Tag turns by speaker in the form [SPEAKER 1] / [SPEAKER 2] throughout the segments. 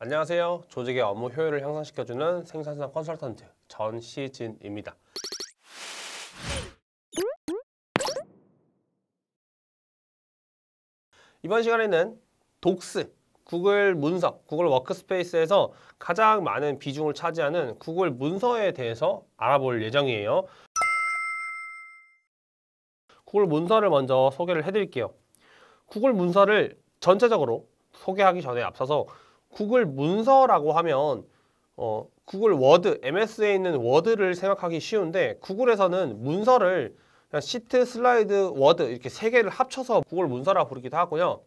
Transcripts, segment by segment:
[SPEAKER 1] 안녕하세요. 조직의 업무 효율을 향상시켜주는 생산성 컨설턴트 전시진입니다. 이번 시간에는 독스, 구글 문서, 구글 워크스페이스에서 가장 많은 비중을 차지하는 구글 문서에 대해서 알아볼 예정이에요. 구글 문서를 먼저 소개를 해드릴게요. 구글 문서를 전체적으로 소개하기 전에 앞서서 구글 문서라고 하면 어, 구글 워드, MS에 있는 워드를 생각하기 쉬운데 구글에서는 문서를 그냥 시트, 슬라이드, 워드 이렇게 세 개를 합쳐서 구글 문서라고 부르기도 하고요.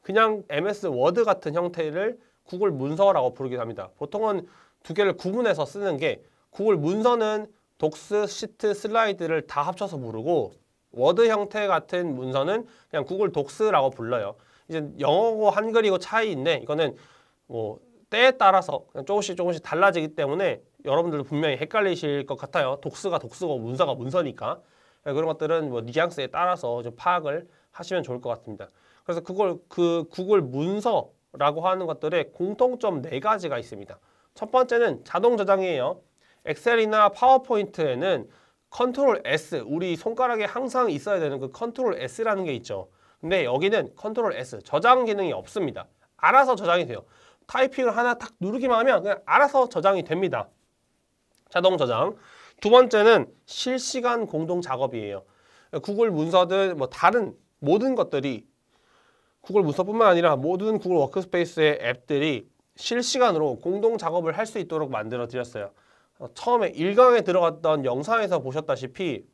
[SPEAKER 1] 그냥 MS 워드 같은 형태를 구글 문서라고 부르기도 합니다. 보통은 두 개를 구분해서 쓰는 게 구글 문서는 독스, 시트, 슬라이드를 다 합쳐서 부르고 워드 형태 같은 문서는 그냥 구글 독스라고 불러요. 이제 영어고 한글이고 차이인데 이거는 뭐 때에 따라서 조금씩 조금씩 달라지기 때문에 여러분들도 분명히 헷갈리실 것 같아요. 독스가 독스고 문서가 문서니까 네, 그런 것들은 뭐 뉘앙스에 따라서 좀 파악을 하시면 좋을 것 같습니다. 그래서 그걸 그 구글 문서라고 하는 것들의 공통점 네 가지가 있습니다. 첫 번째는 자동 저장이에요. 엑셀이나 파워포인트에는 컨트롤 S, 우리 손가락에 항상 있어야 되는 그 컨트롤 S라는 게 있죠. 근데 여기는 컨트롤 S, 저장 기능이 없습니다. 알아서 저장이 돼요. 타이핑을 하나 탁 누르기만 하면 그냥 알아서 저장이 됩니다. 자동 저장. 두 번째는 실시간 공동 작업이에요. 구글 문서든 뭐 다른 모든 것들이 구글 문서뿐만 아니라 모든 구글 워크스페이스의 앱들이 실시간으로 공동 작업을 할 수 있도록 만들어 드렸어요. 어, 처음에 1강에 들어갔던 영상에서 보셨다시피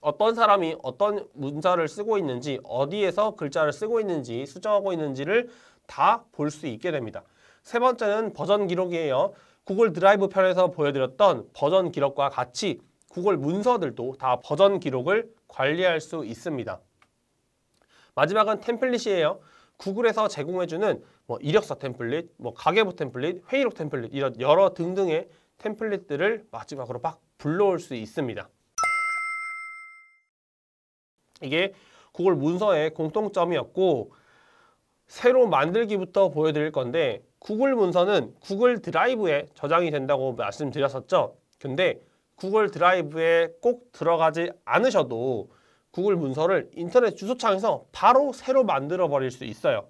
[SPEAKER 1] 어떤 사람이 어떤 문자를 쓰고 있는지 어디에서 글자를 쓰고 있는지 수정하고 있는지를 다볼수 있게 됩니다. 세 번째는 버전 기록이에요. 구글 드라이브 편에서 보여드렸던 버전 기록과 같이 구글 문서들도 다 버전 기록을 관리할 수 있습니다. 마지막은 템플릿이에요. 구글에서 제공해주는 뭐 이력서 템플릿, 뭐 가계부 템플릿, 회의록 템플릿 이런 여러 등등의 템플릿들을 마지막으로 막 불러올 수 있습니다. 이게 구글 문서의 공통점이었고 새로 만들기부터 보여드릴 건데 구글 문서는 구글 드라이브에 저장이 된다고 말씀드렸었죠. 근데 구글 드라이브에 꼭 들어가지 않으셔도 구글 문서를 인터넷 주소창에서 바로 새로 만들어 버릴 수 있어요.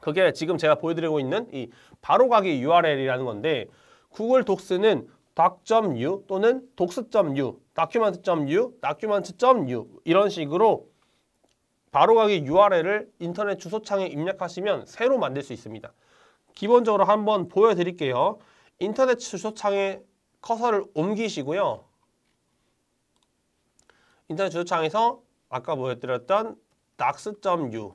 [SPEAKER 1] 그게 지금 제가 보여드리고 있는 이 바로가기 URL이라는 건데 구글 독스는 doc.u 또는 docs.u, document.u, document.u 이런 식으로 바로가기 URL을 인터넷 주소창에 입력하시면 새로 만들 수 있습니다. 기본적으로 한번 보여드릴게요. 인터넷 주소창에 커서를 옮기시고요. 인터넷 주소창에서 아까 보여드렸던 낙스.u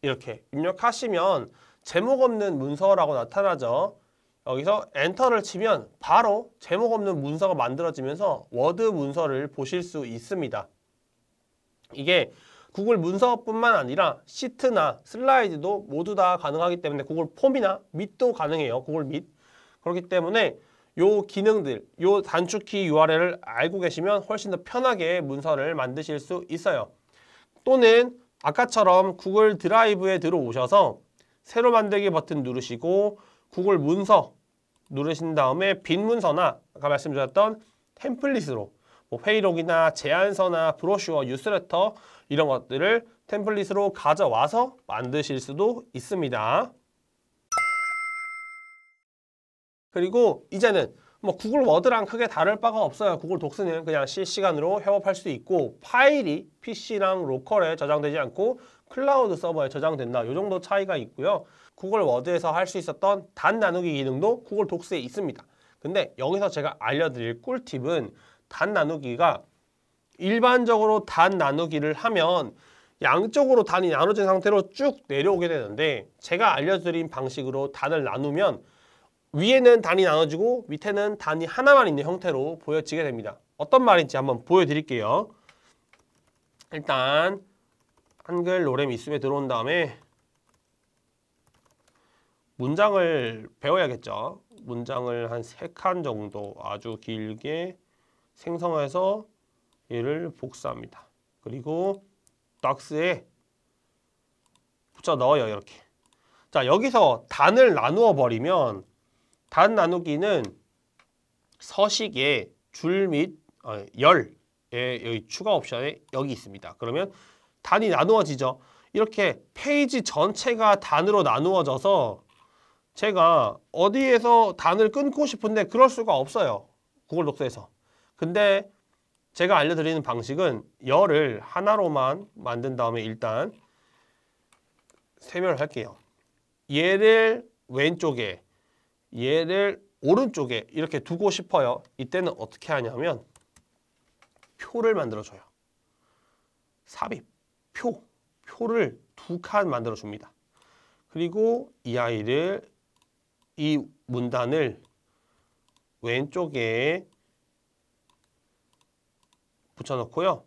[SPEAKER 1] 이렇게 입력하시면 제목 없는 문서라고 나타나죠. 여기서 엔터를 치면 바로 제목 없는 문서가 만들어지면서 워드 문서를 보실 수 있습니다. 이게 구글 문서뿐만 아니라 시트나 슬라이드도 모두 다 가능하기 때문에 구글 폼이나 밑도 가능해요. 구글 밑. 그렇기 때문에 요 기능들, 요 단축키 URL을 알고 계시면 훨씬 더 편하게 문서를 만드실 수 있어요. 또는 아까처럼 구글 드라이브에 들어오셔서 새로 만들기 버튼 누르시고 구글 문서 누르신 다음에 빈 문서나 아까 말씀드렸던 템플릿으로 뭐 회의록이나 제안서나 브로슈어, 뉴스레터 이런 것들을 템플릿으로 가져와서 만드실 수도 있습니다. 그리고 이제는 뭐 구글 워드랑 크게 다를 바가 없어요. 구글 독스는 그냥 실시간으로 협업할 수 있고 파일이 PC랑 로컬에 저장되지 않고 클라우드 서버에 저장된다. 이 정도 차이가 있고요. 구글 워드에서 할 수 있었던 단 나누기 기능도 구글 독스에 있습니다. 근데 여기서 제가 알려드릴 꿀팁은 단 나누기가 일반적으로 단 나누기를 하면 양쪽으로 단이 나눠진 상태로 쭉 내려오게 되는데 제가 알려드린 방식으로 단을 나누면 위에는 단이 나눠지고 밑에는 단이 하나만 있는 형태로 보여지게 됩니다. 어떤 말인지 한번 보여드릴게요. 일단 한글 노렘있음에 들어온 다음에 문장을 배워야겠죠. 문장을 한세칸 정도 아주 길게 생성해서 얘를 복사합니다. 그리고 박스에 붙여 넣어요. 이렇게. 자 여기서 단을 나누어 버리면 단 나누기는 서식의 줄및 어, 열의 여기 추가 옵션에 여기 있습니다. 그러면 단이 나누어지죠. 이렇게 페이지 전체가 단으로 나누어져서 제가 어디에서 단을 끊고 싶은데 그럴 수가 없어요. 구글 독서에서. 근데 제가 알려드리는 방식은 열을 하나로만 만든 다음에 일단 세멸 할게요. 얘를 왼쪽에 얘를 오른쪽에 이렇게 두고 싶어요. 이때는 어떻게 하냐면 표를 만들어줘요. 삽입, 표, 표를 두 칸 만들어줍니다. 그리고 이 아이를 이 문단을 왼쪽에 붙여놓고요.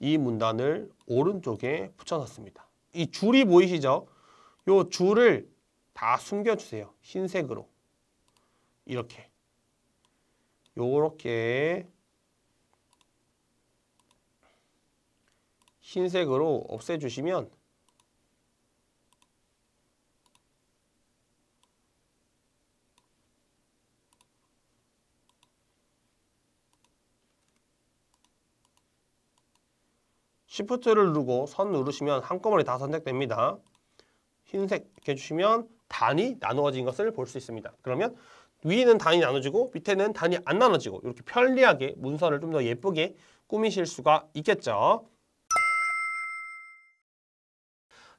[SPEAKER 1] 이 문단을 오른쪽에 붙여놨습니다. 이 줄이 보이시죠? 이 줄을 다 숨겨주세요. 흰색으로. 이렇게. 요렇게 흰색으로 없애주시면 s h i f t 를 누르고 선 누르시면 한꺼번에 다 선택됩니다. 흰색 이렇게 해주시면 단위 나누어진 것을 볼 수 있습니다. 그러면 위에는 단위 나눠지고 밑에는 단위 안 나눠지고 이렇게 편리하게 문서를 좀 더 예쁘게 꾸미실 수가 있겠죠.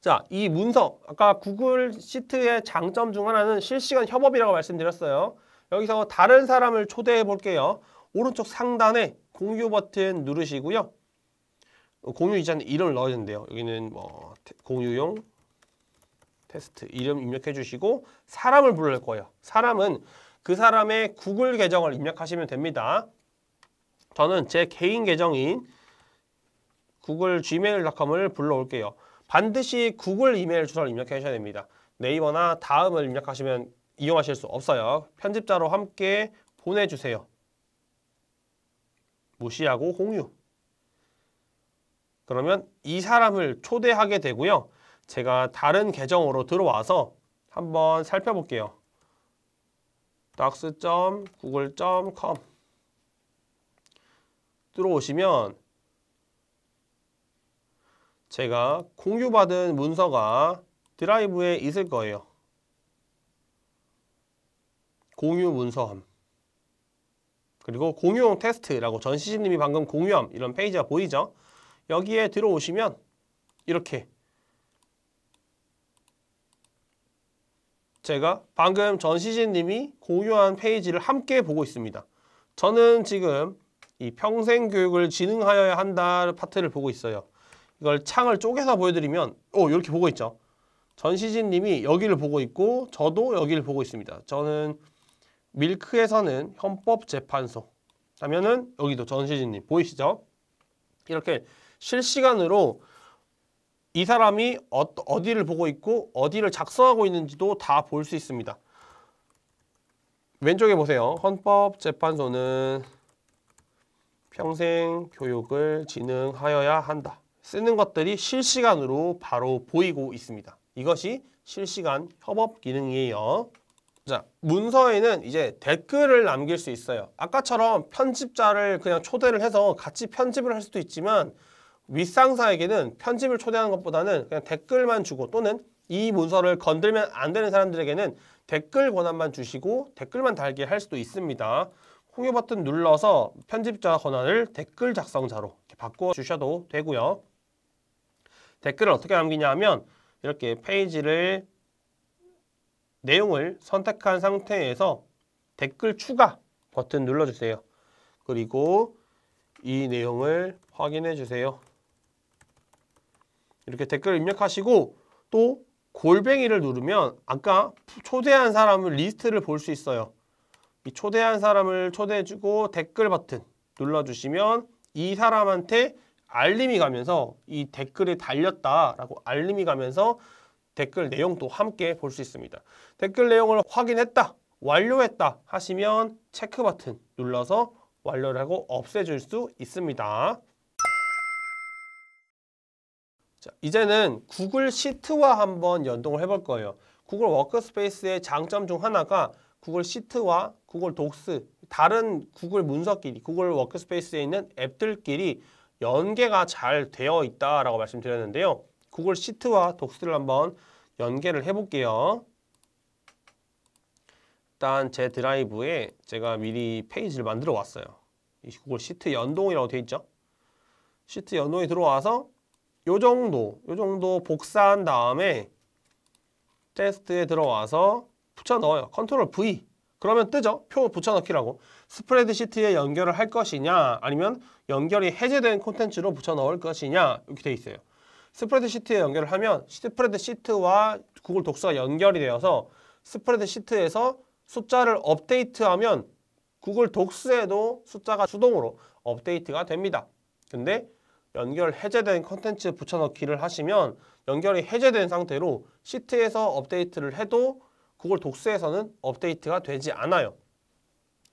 [SPEAKER 1] 자, 이 문서 아까 구글 시트의 장점 중 하나는 실시간 협업이라고 말씀드렸어요. 여기서 다른 사람을 초대해 볼게요. 오른쪽 상단에 공유 버튼 누르시고요. 어, 공유 이자는 이름을 넣어야 된대요. 여기는 뭐 공유용 테스트 이름 입력해 주시고 사람을 부를 거예요. 사람은 그 사람의 구글 계정을 입력하시면 됩니다. 저는 제 개인 계정인 구글 gmail.com을 불러올게요. 반드시 구글 이메일 주소를 입력하셔야 됩니다. 네이버나 다음을 입력하시면 이용하실 수 없어요. 편집자로 함께 보내주세요. 무시하고 공유. 그러면 이 사람을 초대하게 되고요. 제가 다른 계정으로 들어와서 한번 살펴볼게요. docs.google.com 들어오시면 제가 공유받은 문서가 드라이브에 있을 거예요. 공유 문서함 그리고 공유용 테스트라고 전시진님이 방금 공유함 이런 페이지가 보이죠? 여기에 들어오시면 이렇게 제가 방금 전시진님이 공유한 페이지를 함께 보고 있습니다. 저는 지금 이 평생교육을 진행하여야 한다 파트를 보고 있어요. 이걸 창을 쪼개서 보여드리면 오 이렇게 보고 있죠. 전시진님이 여기를 보고 있고 저도 여기를 보고 있습니다. 저는 밀크에서는 헌법재판소 하면은 여기도 전시진님 보이시죠? 이렇게 실시간으로 이 사람이 어, 디를 보고 있고 어디를 작성하고 있는지도 다 볼 수 있습니다. 왼쪽에 보세요. 헌법재판소는 평생 교육을 진행하여야 한다. 쓰는 것들이 실시간으로 바로 보이고 있습니다. 이것이 실시간 협업 기능이에요. 자, 문서에는 이제 댓글을 남길 수 있어요. 아까처럼 편집자를 그냥 초대를 해서 같이 편집을 할 수도 있지만 윗상사에게는 편집을 초대하는 것보다는 그냥 댓글만 주고 또는 이 문서를 건들면 안 되는 사람들에게는 댓글 권한만 주시고 댓글만 달게 할 수도 있습니다. 공유 버튼 눌러서 편집자 권한을 댓글 작성자로 바꿔 주셔도 되고요. 댓글을 어떻게 남기냐 하면 이렇게 페이지를 내용을 선택한 상태에서 댓글 추가 버튼 눌러주세요. 그리고 이 내용을 확인해 주세요. 이렇게 댓글 입력하시고 또 골뱅이를 누르면 아까 초대한 사람을 리스트를 볼 수 있어요. 이 초대한 사람을 초대해주고 댓글 버튼 눌러주시면 이 사람한테 알림이 가면서 이 댓글에 달렸다라고 알림이 가면서 댓글 내용도 함께 볼 수 있습니다. 댓글 내용을 확인했다, 완료했다 하시면 체크 버튼 눌러서 완료를 하고 없애줄 수 있습니다. 자, 이제는 구글 시트와 한번 연동을 해볼 거예요. 구글 워크스페이스의 장점 중 하나가 구글 시트와 구글 독스, 다른 구글 문서끼리, 구글 워크스페이스에 있는 앱들끼리 연계가 잘 되어 있다라고 말씀드렸는데요. 구글 시트와 독스를 한번 연계를 해볼게요. 일단 제 드라이브에 제가 미리 페이지를 만들어 왔어요. 구글 시트 연동이라고 되어 있죠. 시트 연동이 들어와서 요 정도, 요 정도 복사한 다음에 테스트에 들어와서 붙여넣어요. 컨트롤 V. 그러면 뜨죠? 표 붙여넣기라고. 스프레드시트에 연결을 할 것이냐 아니면 연결이 해제된 콘텐츠로 붙여넣을 것이냐 이렇게 돼 있어요. 스프레드시트에 연결을 하면 스프레드시트와 구글 독서가 연결이 되어서 스프레드시트에서 숫자를 업데이트하면 구글 독스에도 숫자가 수동으로 업데이트가 됩니다. 근데 연결 해제된 컨텐츠 붙여넣기를 하시면 연결이 해제된 상태로 시트에서 업데이트를 해도 그걸 독스에서는 업데이트가 되지 않아요.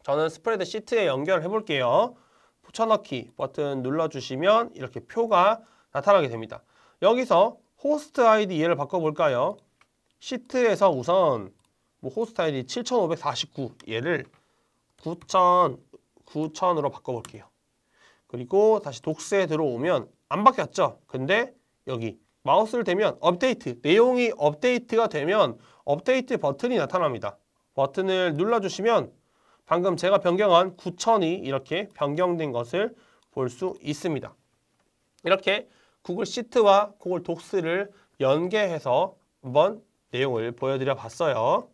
[SPEAKER 1] 저는 스프레드 시트에 연결해 볼게요. 붙여넣기 버튼 눌러주시면 이렇게 표가 나타나게 됩니다. 여기서 호스트 아이디 얘를 바꿔볼까요? 시트에서 우선 뭐 호스트 아이디 7549 얘를 9000, 9000으로 바꿔볼게요. 그리고 다시 독스에 들어오면 안 바뀌었죠. 근데 여기 마우스를 대면 업데이트, 내용이 업데이트가 되면 업데이트 버튼이 나타납니다. 버튼을 눌러주시면 방금 제가 변경한 9 0 0 0이 이렇게 변경된 것을 볼 수 있습니다. 이렇게 구글 시트와 구글 독스를 연계해서 한번 내용을 보여드려 봤어요.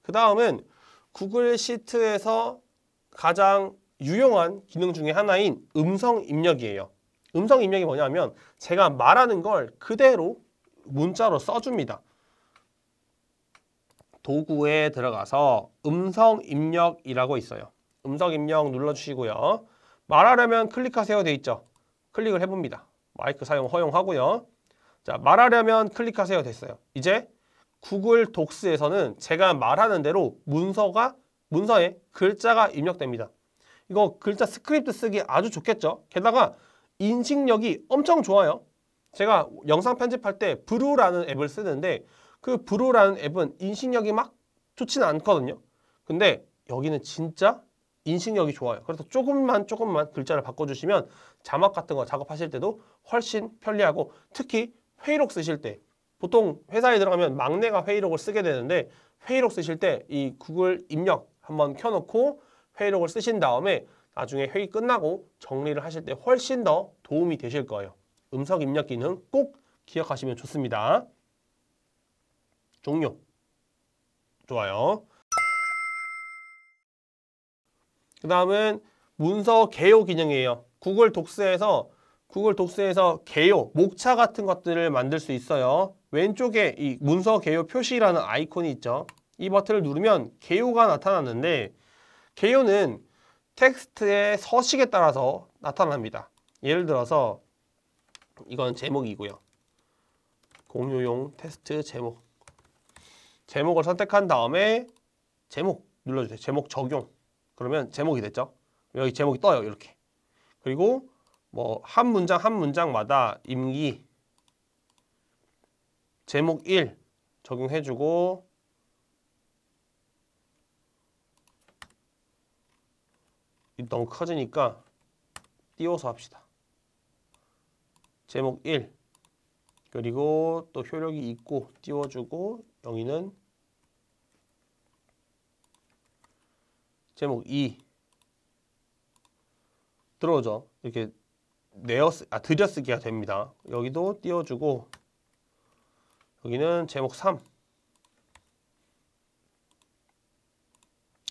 [SPEAKER 1] 그 다음은 구글 시트에서 가장 유용한 기능 중에 하나인 음성 입력이에요. 음성 입력이 뭐냐면 제가 말하는 걸 그대로 문자로 써줍니다. 도구에 들어가서 음성 입력이라고 있어요. 음성 입력 눌러주시고요. 말하려면 클릭하세요 돼 있죠. 클릭을 해봅니다. 마이크 사용 허용하고요. 자 말하려면 클릭하세요 됐어요. 이제 구글 독스에서는 제가 말하는 대로 문서가 문서에 글자가 입력됩니다. 이거 글자 스크립트 쓰기 아주 좋겠죠? 게다가 인식력이 엄청 좋아요. 제가 영상 편집할 때 브루라는 앱을 쓰는데 그 브루라는 앱은 인식력이 막 좋지는 않거든요. 근데 여기는 진짜 인식력이 좋아요. 그래서 조금만 조금만 글자를 바꿔주시면 자막 같은 거 작업하실 때도 훨씬 편리하고 특히 회의록 쓰실 때 보통 회사에 들어가면 막내가 회의록을 쓰게 되는데 회의록 쓰실 때 이 구글 입력 한번 켜놓고 회의록을 쓰신 다음에 나중에 회의 끝나고 정리를 하실 때 훨씬 더 도움이 되실 거예요. 음성 입력 기능 꼭 기억하시면 좋습니다. 종료. 좋아요. 그 다음은 문서 개요 기능이에요. 구글 독스에서 구글 독스에서 개요, 목차 같은 것들을 만들 수 있어요. 왼쪽에 이 문서 개요 표시라는 아이콘이 있죠. 이 버튼을 누르면 개요가 나타났는데 개요는 텍스트의 서식에 따라서 나타납니다. 예를 들어서 이건 제목이고요. 공유용 테스트 제목 제목을 선택한 다음에 제목 눌러주세요. 제목 적용 그러면 제목이 됐죠. 여기 제목이 떠요. 이렇게 그리고 뭐 한 문장 한 문장마다 임기 제목 1 적용해주고 너무 커지니까 띄워서 합시다. 제목 1 그리고 또 효력이 있고 띄워주고 여기는 제목 2 들어오죠. 이렇게 내어쓰 아 들여쓰기가 됩니다. 여기도 띄워주고 여기는 제목 3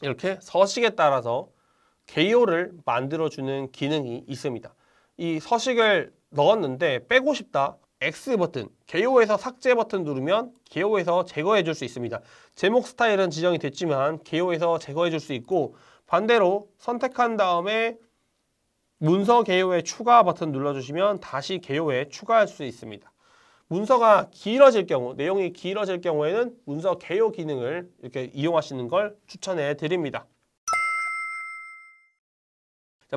[SPEAKER 1] 이렇게 서식에 따라서 개요를 만들어주는 기능이 있습니다. 이 서식을 넣었는데 빼고 싶다 X 버튼, 개요에서 삭제 버튼 누르면 개요에서 제거해 줄 수 있습니다. 제목 스타일은 지정이 됐지만 개요에서 제거해 줄 수 있고 반대로 선택한 다음에 문서 개요에 추가 버튼 눌러주시면 다시 개요에 추가할 수 있습니다. 문서가 길어질 경우, 내용이 길어질 경우에는 문서 개요 기능을 이렇게 이용하시는 걸 추천해 드립니다.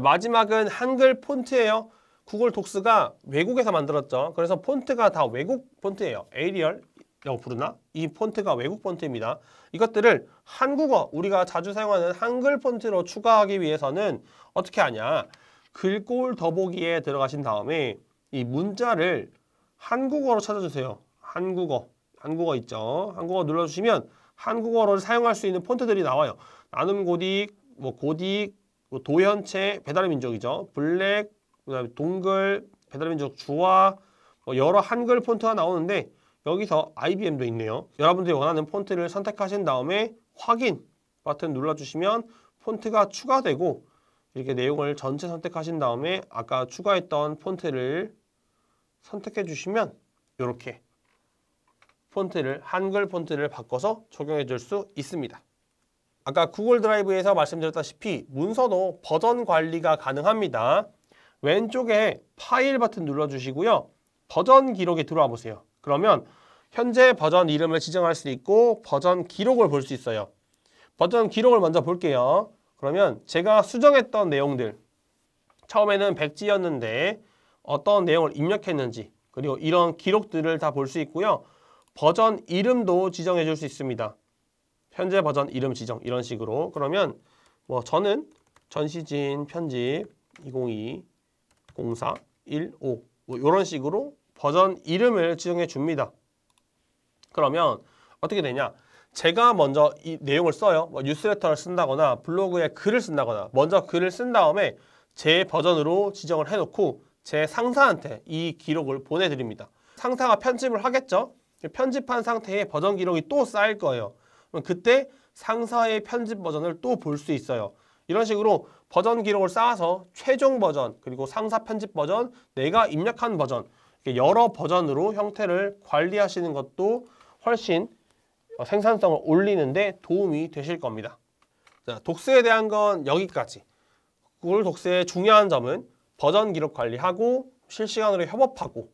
[SPEAKER 1] 마지막은 한글 폰트예요. 구글 독스가 외국에서 만들었죠. 그래서 폰트가 다 외국 폰트예요. 에리얼이라고 이 부르나? 이 폰트가 외국 폰트입니다. 이것들을 한국어, 우리가 자주 사용하는 한글 폰트로 추가하기 위해서는 어떻게 하냐. 글꼴 더보기에 들어가신 다음에 이 문자를 한국어로 찾아주세요. 한국어, 한국어 있죠. 한국어 눌러주시면 한국어를 사용할 수 있는 폰트들이 나와요. 나눔 고딕, 뭐 고딕, 그 도현체 배달의 민족이죠. 블랙, 그다음에 동글, 배달의 민족 주화, 뭐 여러 한글 폰트가 나오는데 여기서 IBM도 있네요. 여러분들이 원하는 폰트를 선택하신 다음에 확인 버튼 눌러주시면 폰트가 추가되고 이렇게 내용을 전체 선택하신 다음에 아까 추가했던 폰트를 선택해 주시면 이렇게 폰트를 한글 폰트를 바꿔서 적용해 줄 수 있습니다. 아까 구글 드라이브에서 말씀드렸다시피 문서도 버전 관리가 가능합니다. 왼쪽에 파일 버튼 눌러주시고요. 버전 기록에 들어와 보세요. 그러면 현재 버전 이름을 지정할 수 있고 버전 기록을 볼 수 있어요. 버전 기록을 먼저 볼게요. 그러면 제가 수정했던 내용들 처음에는 백지였는데 어떤 내용을 입력했는지 그리고 이런 기록들을 다 볼 수 있고요. 버전 이름도 지정해 줄 수 있습니다. 현재 버전 이름 지정 이런 식으로 그러면 뭐 저는 전시진 편집 202 04 15뭐 이런 식으로 버전 이름을 지정해 줍니다. 그러면 어떻게 되냐? 제가 먼저 이 내용을 써요. 뭐 뉴스레터를 쓴다거나 블로그에 글을 쓴다거나 먼저 글을 쓴 다음에 제 버전으로 지정을 해놓고 제 상사한테 이 기록을 보내드립니다. 상사가 편집을 하겠죠? 편집한 상태에 버전 기록이 또 쌓일 거예요. 그때 럼그 상사의 편집 버전을 또 볼 수 있어요. 이런 식으로 버전 기록을 쌓아서 최종 버전, 그리고 상사 편집 버전, 내가 입력한 버전 여러 버전으로 형태를 관리하시는 것도 훨씬 어, 생산성을 올리는데 도움이 되실 겁니다. 자, 독서에 대한 건 여기까지. 구글 독서의 중요한 점은 버전 기록 관리하고 실시간으로 협업하고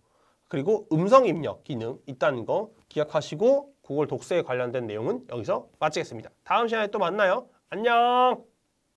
[SPEAKER 1] 그리고 음성 입력 기능 있다는 거 기억하시고 구글 독서에 관련된 내용은 여기서 마치겠습니다. 다음 시간에 또 만나요. 안녕!